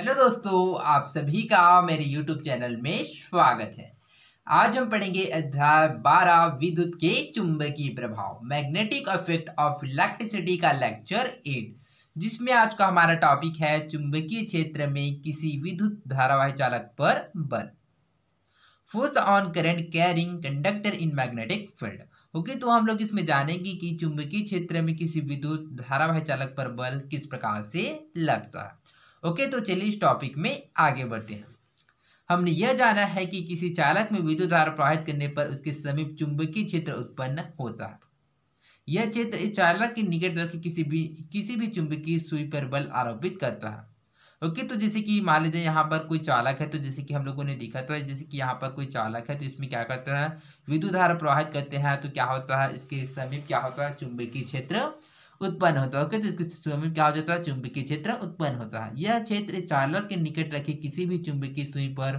hello दोस्तों आप सभी का मेरे यूट्यूब चैनल में स्वागत है आज हम पढ़ेंगे अध्याय बारह विद्युत के चुंबकीय प्रभाव मैग्नेटिक इफेक्ट ऑफ इलेक्ट्रिसिटी का लेक्चर एट जिसमें आज का हमारा टॉपिक है चुंबकीय क्षेत्र में किसी विद्युत धारावाही चालक पर बल force on current carrying conductor in magnetic field okay तो हम लोग इसमें जानेंगे कि चुंबकीय क्षेत्र में किसी विद्युत धारावाही चालक पर बल किस प्रकार से लगता है ओके तो चलिए इस टॉपिक में आगे बढ़ते हैं हमने यह जाना है कि किसी चालक में विद्युत धारा प्रवाहित करने पर उसके समीप चुंबकीय क्षेत्र उत्पन्न होता है यह क्षेत्र इस चालक के निकट रखे किसी भी किसी भी चुंबकीय सुई पर बल आरोपित करता है ओके तो जैसे कि मान लीजिए यहाँ पर कोई चालक है तो जैसे कि हम लोगों ने देखा था जैसे कि यहाँ पर कोई चालक है तो इसमें क्या करते हैं विद्युत धारा प्रवाहित करते हैं तो क्या होता है इसके समीप क्या होता है चुंबकीय क्षेत्र उत्पन्न होता है ओके तो इसके में क्या हो जाता है चुंबकीय क्षेत्र उत्पन्न होता है यह क्षेत्र चालक के निकट रखे किसी भी चुंबकीय सुई पर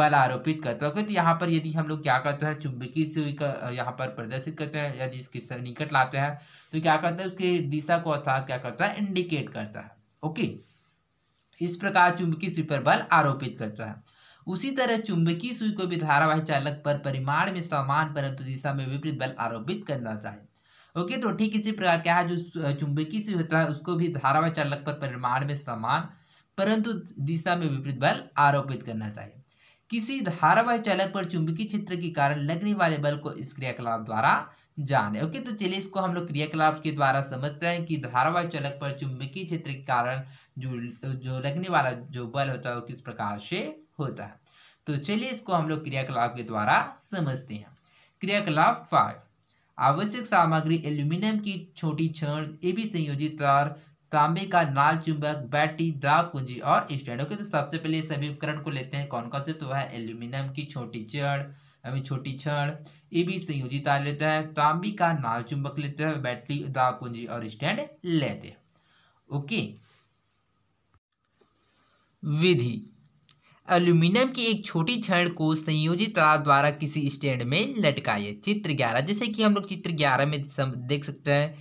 बल आरोपित करता है ओके तो यहाँ पर यदि हम लोग क्या करते हैं चुंबकीय सुई का यहाँ पर प्रदर्शित करते हैं यदि इसके निकट लाते हैं तो क्या करता है उसकी दिशा को अर्थात क्या करता है इंडिकेट करता है ओके इस प्रकार चुंबकीय सुई पर बल आरोपित करता है उसी तरह चुंबकीय सुई को भी धारावाही चालक पर परिमाण में समान परंतु दिशा में विपरीत बल आरोपित करना चाहिए ओके तो ठीक इसी प्रकार क्या है जो चुंबकीय से होता है उसको भी धारा व चालक पर परिमाण में समान परंतु दिशा में विपरीत बल आरोपित करना चाहिए किसी धारावाह चालक पर चुंबकीय क्षेत्र के कारण लगने वाले बल को इस क्रियाकलाप द्वारा जाने ओके तो चलिए इसको हम लोग क्रियाकलाप के द्वारा समझते हैं कि धारावाह चालक पर चुंबकीय क्षेत्र के कारण जो जो लगने वाला जो बल होता है वो किस प्रकार से होता है तो चलिए इसको हम लोग क्रियाकलाप के द्वारा समझते हैं क्रियाकलाप फाइव आवश्यक सामग्री एल्यूमिनियम की छोटी क्षण ए भी संयोजित तार तांबे का नाल चुंबक बैटरी दाग कुंजी और स्टैंड ओके तो सबसे पहले सभी उपकरण को लेते हैं कौन कौन से तो वह एल्यूमिनियम की छोटी छड़ अभी छोटी छड़ ए भी संयोजित तार लेता है तांबे का नाल चुंबक लेते हैं बैटरी दाग कुंजी और स्टैंड लेते हैं ओके विधि एल्यूमिनियम की एक छोटी छड़ को संयोजित तार द्वारा किसी स्टैंड में लटकाइए चित्र ग्यारह जैसे कि हम लोग चित्र ग्यारह में देख सकते हैं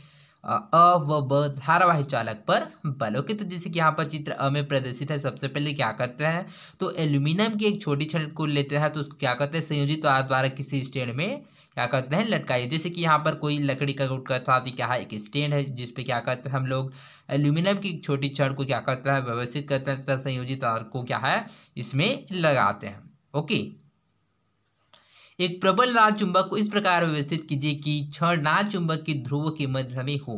अ व ब धारावाहिक चालक पर बल ओके तो जैसे कि यहाँ पर चित्र अ में प्रदर्शित है सबसे पहले क्या करते हैं तो एल्यूमिनियम की एक छोटी छड़ को लेते हैं तो उसको क्या करते हैं संयोजित तार द्वारा किसी स्टैंड में क्या करते हैं लटकाइए जैसे कि यहाँ पर कोई लकड़ी का गुट था क्या तो है एक स्टैंड है जिसपे क्या करते हैं हम लोग एल्यूमिनियम की छोटी छड़ को क्या करता है व्यवस्थित करता है तथा संयोजित तार को क्या है इसमें लगाते हैं ओके एक प्रबल नाच चुंबक को इस प्रकार व्यवस्थित कीजिए कि छड़ नाच चुंबक की ध्रुव के मध्य में हो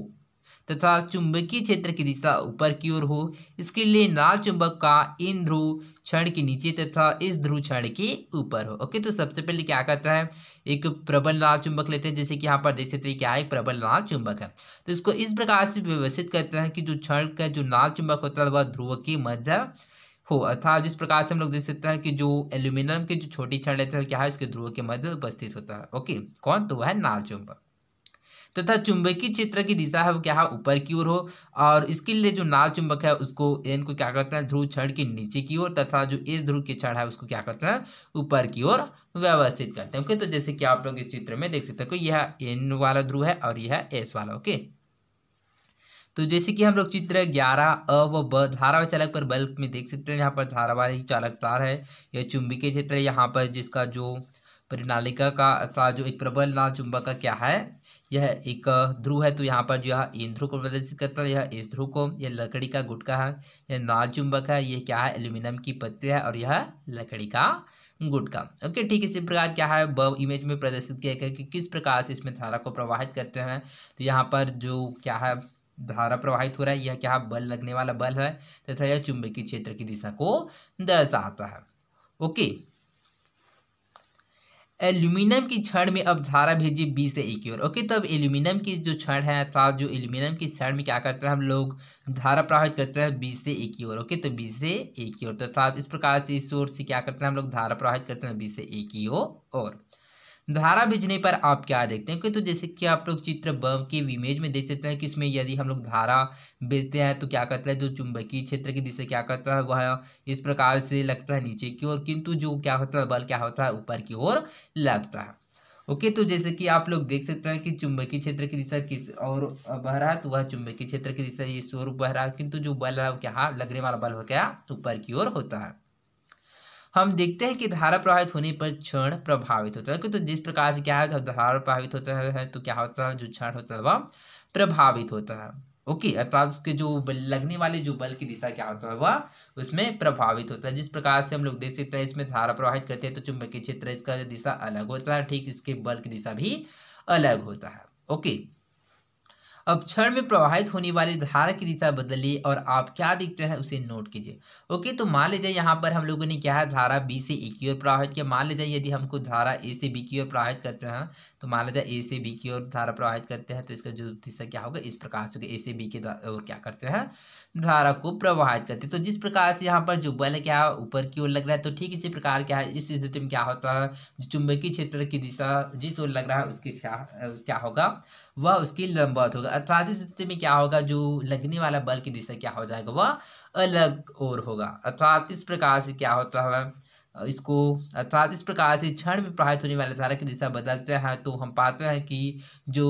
तथा चुंबकीय क्षेत्र की दिशा ऊपर की ओर हो इसके लिए लाल चुंबक का इन ध्रुव क्षण के नीचे तथा इस ध्रुव क्षण के ऊपर हो ओके तो सबसे पहले क्या करता है एक प्रबल लाल चुंबक लेते हैं जैसे कि यहाँ पर देख सकते हैं क्या है प्रबल लाल चुंबक है तो इसको इस प्रकार से व्यवस्थित करते हैं कि जो क्षण का जो लाल चुंबक होता है वह ध्रुव के मध्य हो अर्थात जिस प्रकार से हम लोग देख सकते हैं कि जो एल्यूमिनियम के जो छोटी क्षण लेते हैं क्या है उसके ध्रुव के मध्य उपस्थित होता है ओके कौन तो वह नाल चुंबक तथा चुंबकीय क्षेत्र की दिशा है वो क्या है ऊपर की ओर हो और इसके लिए जो नाल चुंबक है उसको एन को क्या करते हैं ध्रुव क्षण के नीचे की ओर तथा जो एस ध्रुव के क्षण है उसको क्या करते हैं ऊपर की ओर व्यवस्थित करते हैं ओके तो जैसे कि आप लोग इस चित्र में देख सकते हो यह एन वाला ध्रुव है और यह एस वाला ओके तो जैसे कि हम लोग चित्र ग्यारह अ व ब धारा चालक पर बल्ब में देख सकते हैं यहाँ पर धारावाही चालक तार है यह चुंबकीय क्षेत्र है यहाँ पर जिसका जो परिणालिका का जो एक प्रबल नाल चुंबक का क्या है यह एक ध्रुव है तो यहाँ पर जो है इन ध्रुव को प्रदर्शित करता है यह इस ध्रुव को यह लकड़ी का गुटका है यह नाल चुंबक है यह क्या है एल्यूमिनियम की पत्ती है और यह लकड़ी का गुटका ओके ठीक इसी प्रकार क्या है ब इमेज में प्रदर्शित किया गया कि किस प्रकार से इसमें धारा को प्रवाहित करते हैं तो यहाँ पर जो क्या है धारा प्रवाहित हो रहा है यह क्या बल लगने वाला बल है तथा यह चुंबकीय क्षेत्र की दिशा को दर्शाता है ओके एल्यूमिनियम की क्षण में अब धारा भेजिए बी से ए की ओर ओके तब तो एल्यूमिनियम की जो क्षण है अर्थात जो एल्यूमिनियम की क्षण में क्या करते हैं हम लोग धारा प्रवाहित करते हैं बी से ए की ओर ओके तो बी से ए की ओर तो अर्थात इस प्रकार से इस ओर से क्या करते हैं हम लोग धारा प्रवाहित करते हैं बी से ए की ओर धारा भेजने पर आप क्या देखते हैं कि तो जैसे कि आप लोग चित्र बम की इमेज में देख सकते हैं कि इसमें यदि हम लोग धारा भेजते हैं तो क्या करता है जो चुंबकीय क्षेत्र की दिशा क्या करता है वह इस प्रकार से लगता है नीचे की ओर किंतु जो क्या होता है बल क्या होता है ऊपर की ओर लगता है ओके तो जैसे कि आप लोग देख सकते हैं कि चुंबकीय क्षेत्र की दिशा किस और बह रहा है तो वह चुंबकीय क्षेत्र की दिशा ये स्वरूप बह रहा है किंतु जो बल है वो क्या लगने वाला बल हो क्या ऊपर की ओर होता है हम देखते हैं कि धारा प्रभावित होने पर क्षण प्रभावित होता है तो जिस प्रकार से क्या है जब तो धारा प्रभावित होता है तो क्या होता है जो क्षण होता है वह प्रभावित होता है ओके अर्थात उसके जो लगने वाले जो बल की दिशा क्या होता है वह उसमें प्रभावित होता है जिस प्रकार से हम लोग देख सकते हैं इसमें धारा प्रभावित करते हैं तो चुंबकीय क्षेत्र इसका दिशा अलग होता है ठीक इसके बल की दिशा भी अलग होता है ओके अब क्षण में प्रवाहित होने वाली धारा की दिशा बदलिए और आप क्या दिख रहे हैं उसे नोट कीजिए ओके तो मान लीजिए यहाँ पर हम लोगों ने क्या है धारा बी से ए की ओर प्रवाहित किया मान लीजिए यदि हमको धारा ए से बी की ओर प्रवाहित करते हैं तो मान लीजिए ए से बी की ओर धारा प्रवाहित करते हैं तो इसका जो दिशा क्या होगा इस प्रकार से ए से बी के ओर क्या करते हैं धारा को प्रवाहित करते हैं तो जिस प्रकार से यहाँ पर जो बल है क्या ऊपर की ओर लग रहा है तो ठीक इसी प्रकार क्या है इस स्थिति में क्या होता है चुंबकीय क्षेत्र की दिशा जिस ओर लग रहा है उसकी क्या क्या होगा वह उसकी लंबवत होगा अर्थात इस स्थिति में क्या होगा जो लगने वाला बल की दिशा क्या हो जाएगा वह अलग और होगा अर्थात इस प्रकार से क्या होता है इसको अर्थात इस प्रकार से क्षण में प्रभावित होने वाले धारा की दिशा बदलते हैं तो हम पाते हैं कि जो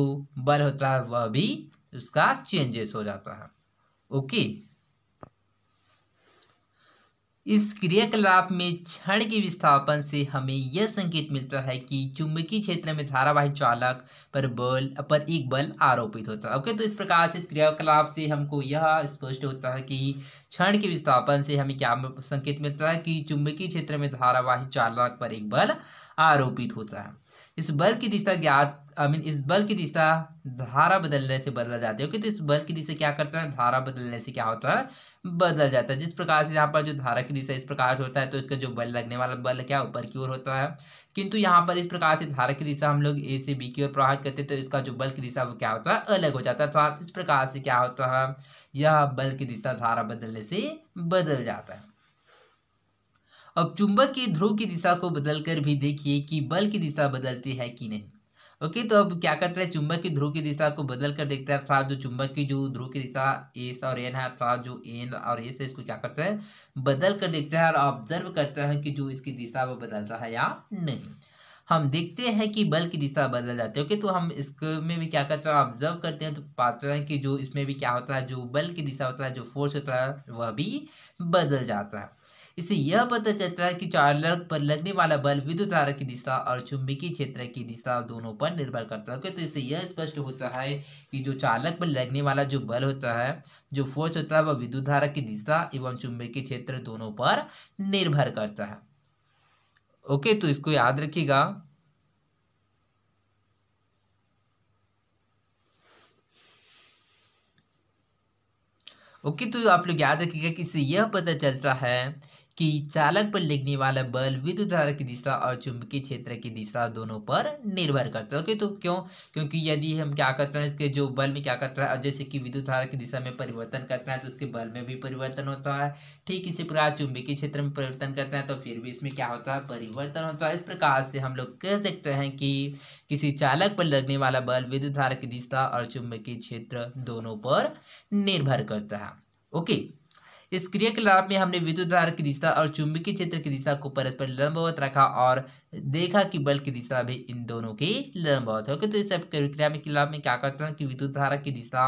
बल होता है वह भी उसका चेंजेस हो जाता है ओके इस क्रियाकलाप में क्षण के विस्थापन से हमें यह संकेत मिलता है कि चुंबकीय क्षेत्र में धारावाहिक चालक पर बल पर एक बल आरोपित होता है ओके तो इस प्रकार से इस क्रियाकलाप से हमको यह स्पष्ट होता है कि क्षण के विस्थापन से हमें क्या संकेत मिलता है कि चुंबकीय क्षेत्र में धारावाहिक चालक पर एक बल आरोपित होता है इस बल की दिशा ज्ञात आई मीन इस बल की दिशा धारा बदलने से बदला जाती है ओके तो इस बल की दिशा क्या करता है धारा बदलने से क्या होता है बदल जाता है जिस प्रकार से यहाँ पर जो धारा की दिशा इस प्रकार से होता है तो इसका जो बल लगने वाला बल क्या ऊपर की ओर होता है किंतु यहाँ पर इस प्रकार से धारा की दिशा हम लोग ए से बी की ओर प्रवाहित करते हैं तो इसका जो बल की दिशा वो क्या होता है अलग हो जाता है अर्थात इस प्रकार से क्या होता है यह बल की दिशा धारा बदलने से बदल जाता है अब चुंबक के ध्रुव की दिशा को बदलकर भी देखिए कि बल की दिशा बदलती है कि नहीं ओके तो अब क्या करता है चुंबक की ध्रुव की दिशा को बदल कर देखता है अर्थात जो चुंबक की जो ध्रुव की दिशा एस और एन है अर्थात जो एन और एस है इसको क्या करता है बदल कर देखता है और ऑब्जर्व करता है कि जो इसकी दिशा वो बदलता है या नहीं हम देखते हैं कि बल की दिशा बदल जाती है ओके तो हम इसमें भी क्या करते हैं ऑब्जर्व करते हैं तो पाते हैं कि जो इसमें भी क्या होता है जो बल की दिशा होता है जो फोर्स होता है वह भी बदल जाता है इससे यह पता चलता है कि चालक पर लगने वाला बल विद्युत धारा की दिशा और चुंबकीय क्षेत्र की दिशा दोनों पर निर्भर करता है तो इससे यह स्पष्ट होता है कि जो चालक पर लगने वाला जो बल होता है जो फोर्स होता है वह विद्युत धारा की दिशा एवं चुंबकीय क्षेत्र दोनों पर निर्भर करता है ओके तो इसको याद रखिएगा ओके तो आप लोग याद रखिएगा कि इससे यह पता चलता है कि चालक पर लगने वाला बल विद्युत धारा की दिशा और चुंबकीय क्षेत्र की दिशा दोनों पर निर्भर करता है ओके तो क्यों क्योंकि यदि हम क्या करते हैं इसके जो बल में क्या करता है जैसे कि विद्युत धारा की दिशा में परिवर्तन करता है तो उसके बल में भी परिवर्तन होता है ठीक इसी प्रकार चुंबकीय क्षेत्र में परिवर्तन करते हैं तो फिर भी इसमें क्या होता है परिवर्तन होता है इस प्रकार से हम लोग कह सकते हैं कि किसी चालक पर लगने वाला बल विद्युत धारा की दिशा और चुंबकीय क्षेत्र दोनों पर निर्भर करता है ओके इस क्रियाकलाप में हमने विद्युत धारा की दिशा और चुंबकीय क्षेत्र की दिशा को परस्पर लंबवत रखा और देखा कि बल की दिशा भी इन दोनों के लंबवत होगी तो इस क्रिया में में क्या करते हैं कि विद्युत धारा की दिशा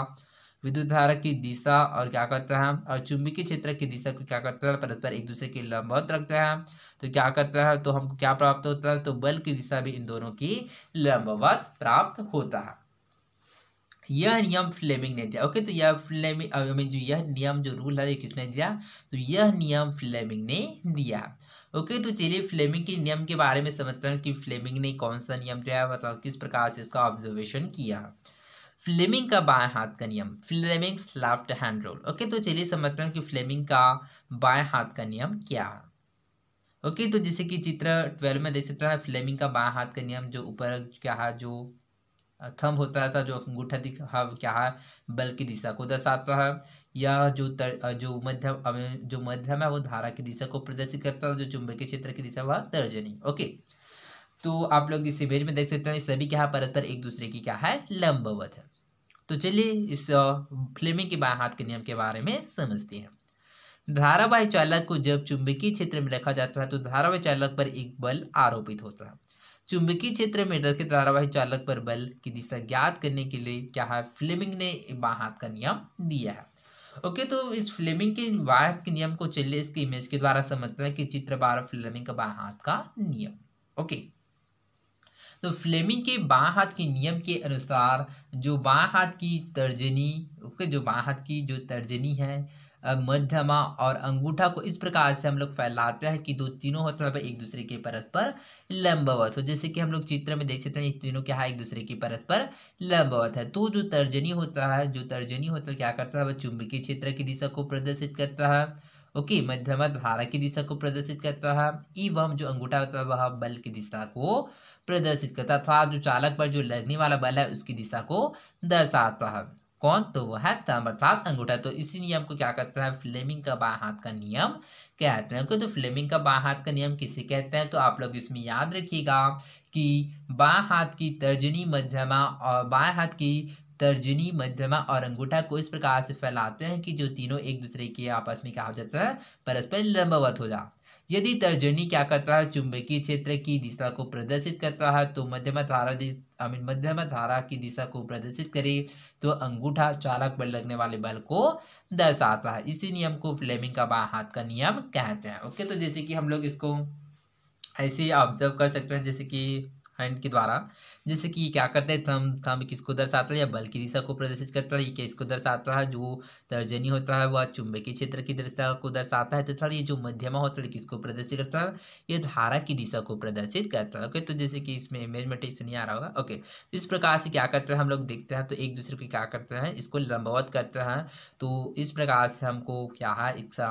विद्युत धारा की दिशा और क्या करते हैं और चुंबकीय क्षेत्र की दिशा को क्या करते हैं परस्पर एक दूसरे के लंबवत रखते हैं तो क्या करते हैं तो हमको क्या प्राप्त होता है तो बल की दिशा भी इन दोनों की लंबवत प्राप्त होता है यह नियम फ्लेमिंग ने दिया ओके तो यह फ्लेमिंग आई मीन जो यह नियम जो रूल है ये किसने दिया तो यह नियम फ्लेमिंग ने दिया ओके तो चलिए फ्लेमिंग के नियम के बारे में समझते हैं कि फ्लेमिंग ने कौन सा नियम दिया मतलब किस प्रकार से इसका ऑब्जर्वेशन किया फ्लेमिंग का बाएं हाथ का नियम Fleming's left hand rule okay तो चलिए समझते हैं कि फ्लेमिंग का बाएं हाथ का नियम क्या ओके तो जैसे कि चित्र ट्वेल्व में देख सकते हैं फ्लेमिंग का बाएं हाथ का नियम जो ऊपर क्या है जो थंब होता था जो अंगूठा दिखा क्या है बल की दिशा को दर्शाता है या जो तर, जो मध्यम जो मध्यम है वो धारा की दिशा को प्रदर्शित करता है जो चुंबकीय क्षेत्र की दिशा वह तर्जनी ओके तो आप लोग इस इमेज में देख सकते हैं सभी क्या है परस्पर एक दूसरे की क्या है लंबवत है तो चलिए इस फ्लेमिंग के बाएं हाथ के नियम के बारे में समझते हैं धारावाही चालक को जब चुंबकीय क्षेत्र में रखा जाता है तो धारावाही चालक पर एक बल आरोपित होता है चुंबकीय क्षेत्र में के धारावाही चालक पर बल की दिशा ज्ञात करने के लिए क्या है फ्लेमिंग ने बाँ हाथ का नियम दिया है ओके तो इस फ्लेमिंग के बाएं के नियम को चलिए इसके इमेज के द्वारा समझते हैं कि चित्र बारह फ्लेमिंग का बाँ हाथ का नियम ओके तो फ्लेमिंग के बाँ हाथ के नियम के अनुसार जो बाँ हाथ की तर्जनी उसके जो बाँ हाथ की जो तर्जनी है मध्यमा और अंगूठा को इस प्रकार से हम लोग फैलाते हैं कि दो तीनों हथेलियों पर एक दूसरे के परस्पर लंबवत हो जैसे कि हम लोग चित्र में देख सकते हैं तीनों क्या है एक दूसरे के परस्पर लंबवत है तो जो तर्जनी होता है जो तर्जनी होता है क्या करता है वह चुंबकीय क्षेत्र की दिशा को प्रदर्शित करता है ओके okay, मध्यमा धारा की दिशा को प्रदर्शित करता है एवं जो अंगूठा होता है वह बल की दिशा को प्रदर्शित करता था जो चालक पर जो लगने वाला बल है उसकी दिशा को दर्शाता है कौन तो वह है तम अर्थात अंगूठा तो इसी नियम को क्या कहते हैं फ्लेमिंग का बाह हाथ का नियम कहते हैं तो फ्लेमिंग का बाह हाथ का नियम किसे कहते हैं तो आप लोग इसमें याद रखिएगा कि बाह हाथ की तर्जनी मध्यमा और बाह हाथ की तर्जनी मध्यमा और अंगूठा को इस प्रकार से फैलाते हैं कि जो तीनों एक दूसरे के आपस में क्या हो जाता है परस्पर लंबवत हो जाता यदि तर्जनी क्या करता है चुंबकीय क्षेत्र की दिशा को प्रदर्शित करता है तो मध्यम धारा आई मीन मध्यम धारा की दिशा को प्रदर्शित करे तो अंगूठा चालक पर लगने वाले बल को दर्शाता है इसी नियम को फ्लेमिंग का बाएं हाथ का नियम कहते हैं ओके तो जैसे कि हम लोग इसको ऐसे ऑब्जर्व कर सकते हैं जैसे कि हैंड के द्वारा जैसे कि क्या करते हैं थम थम किसको दर्शाता है या बल की दिशा को प्रदर्शित करता है ये किसको दर्शाता है जो तर्जनी होता है वह चुंबकीय क्षेत्र की दिशा को दर्शाता है तथा ये जो मध्यमा होता है किसको प्रदर्शित करता है ये धारा की दिशा को प्रदर्शित करता है ओके तो जैसे कि इसमें इमेज में टेस्ट नहीं आ रहा होगा ओके तो इस प्रकार से क्या करते हैं हम लोग देखते हैं तो एक दूसरे को क्या करते हैं इसको लंबवत करते हैं तो इस प्रकार से हमको क्या है इच्छा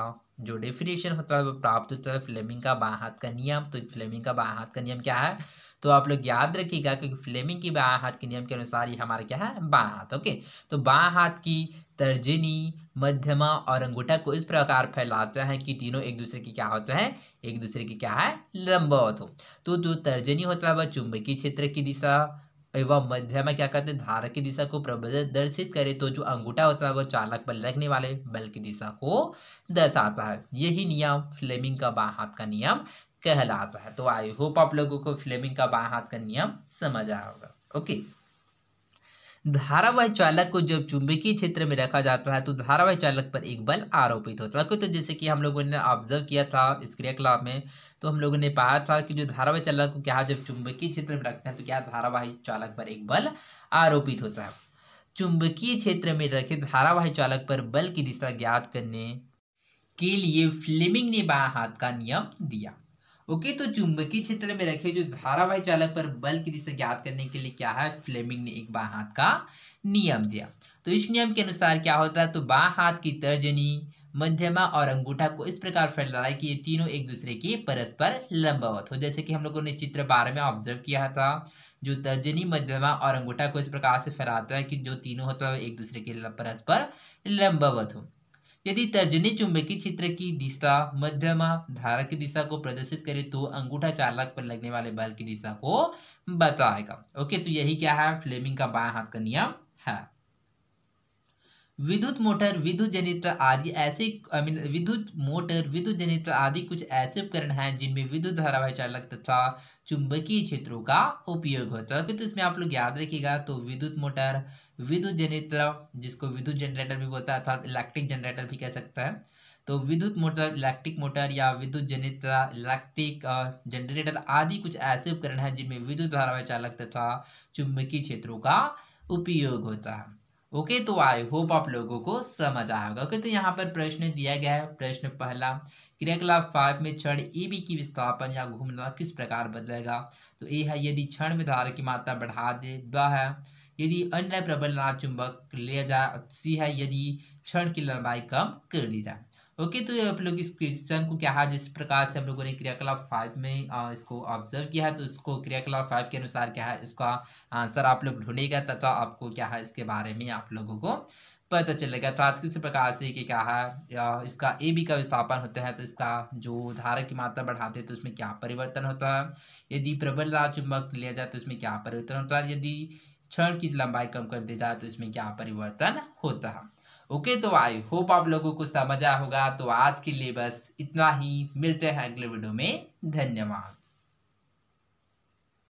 जो डेफिनेशन होता है वो प्राप्त होता है फ्लेमिंग का बाहत का नियम तो फ्लेमिंग का बाहत का नियम क्या है तो आप लोग याद रखिएगा क्योंकि फ्लेमिंग की बाँ हाथ के नियम के अनुसार ये हमारा क्या है बाएँ हाथ ओके तो बाँ हाथ की तर्जनी मध्यमा और अंगूठा को इस प्रकार फैलाते हैं कि तीनों एक दूसरे की क्या होते हैं एक दूसरे की क्या है लंबवत हो तो जो तो तर्जनी होता है वह चुंबकीय क्षेत्र की दिशा एवं मध्यमा क्या कहते हैं धारक की दिशा को प्रदर्शित करे तो जो अंगूठा होता है वह चालक पर लगने वाले बल की दिशा को दर्शाता है यही नियम फ्लेमिंग का बाँ हाथ का नियम कहलाता है तो आई होप आप लोगों को फ्लेमिंग का बाएं हाथ का नियम समझ आया होगा ओके धारावाही चालक को जब चुंबकीय क्षेत्र में रखा जाता है तो धारावाही चालक पर एक बल आरोपित होता है तो जैसे कि हम लोगों ने ऑब्जर्व किया था इस क्रियाकलाप में तो हम लोगों ने पाया था कि जो धारावाही चालक को क्या जब चुंबकीय क्षेत्र में रखते हैं तो क्या धारावाही चालक पर एक बल आरोपित होता है चुंबकीय क्षेत्र में रखे धारावाही चालक पर बल की दिशा ज्ञात करने के लिए फ्लेमिंग ने बाया हाथ का नियम दिया ओके तो चुंबकीय क्षेत्र में रखे जो धारावाही चालक पर बल की दिशा ज्ञात करने के लिए क्या है फ्लेमिंग ने एक बाँ हाथ का नियम दिया तो इस नियम के अनुसार क्या होता है तो बाँ हाथ की तर्जनी मध्यमा और अंगूठा को इस प्रकार फैला रहा है कि ये तीनों एक दूसरे के परस्पर लंबवत हो जैसे कि हम लोगों ने चित्र बारह में ऑब्जर्व किया था जो तर्जनी मध्यमा और अंगूठा को इस प्रकार से फैलाता है कि जो तीनों होता है एक दूसरे के परस्पर लंबवत हो यदि तर्जनी चुंबकीय क्षेत्र की दिशा मध्यमा धारा की दिशा को प्रदर्शित करे तो अंगूठा चालक पर लगने वाले बल की दिशा को बताएगा ओके तो यही क्या है फ्लेमिंग का बाया हाथ का नियम है विद्युत मोटर विद्युत जनित्र आदि ऐसे आई मीन विद्युत मोटर विद्युत जनित्र आदि कुछ ऐसे उपकरण हैं जिनमें विद्युत धारावाही चालक तथा चुंबकीय क्षेत्रों का उपयोग होता है तो इसमें आप लोग याद रखिएगा तो विद्युत मोटर विद्युत जनित्र जिसको विद्युत जनरेटर भी बोलता है अर्थात इलेक्ट्रिक जनरेटर भी कह सकता है तो विद्युत मोटर इलेक्ट्रिक मोटर या विद्युत जनित्र इलेक्ट्रिक जनरेटर आदि कुछ ऐसे उपकरण हैं जिनमें विद्युत धारावाही चालक तथा चुंबकीय क्षेत्रों का उपयोग होता है ओके तो आई होप आप लोगों को समझ आएगा ओके तो यहाँ पर प्रश्न दिया गया है प्रश्न पहला क्रियाकलाप फाइव में क्षण ए बी की विस्थापन या घूमना किस प्रकार बदलेगा तो ए है यदि क्षण में धारा की मात्रा बढ़ा दे वह है यदि अन्य प्रबल चुंबक लिया जा सी है यदि क्षण की लंबाई कम कर ली जाए ओके तो आप लोग इस क्वेश्चन को क्या है जिस प्रकार से हम लोगों ने क्रियाकलाप फाइव में इसको ऑब्जर्व किया है तो इसको क्रियाकलाप फाइव के अनुसार क्या है इसका आंसर आप लोग ढूंढेगा तथा आपको क्या है इसके बारे में आप लोगों को पता चलेगा तो आज किस प्रकार से कि क्या है इसका ए बी का विस्थापन होता है तो इसका जो धारा की मात्रा बढ़ाते हैं तो उसमें क्या परिवर्तन होता है यदि प्रबल चुंबक लिया जाए तो उसमें क्या परिवर्तन होता है यदि क्षण की लंबाई कम कर दी जाए तो इसमें क्या परिवर्तन होता है ओके तो आई होप आप लोगों को समझ आया होगा तो आज के लिए बस इतना ही मिलते हैं अगले वीडियो में धन्यवाद